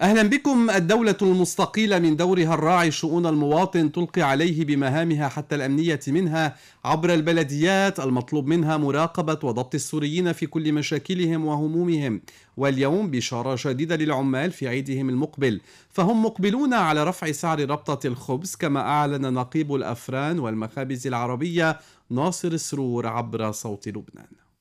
أهلا بكم الدولة المستقيلة من دورها الراعي شؤون المواطن تلقي عليه بمهامها حتى الأمنية منها عبر البلديات المطلوب منها مراقبة وضبط السوريين في كل مشاكلهم وهمومهم واليوم بشارة شديدة للعمال في عيدهم المقبل فهم مقبلون على رفع سعر ربطة الخبز كما أعلن نقيب الأفران والمخابز العربية ناصر سرور عبر صوت لبنان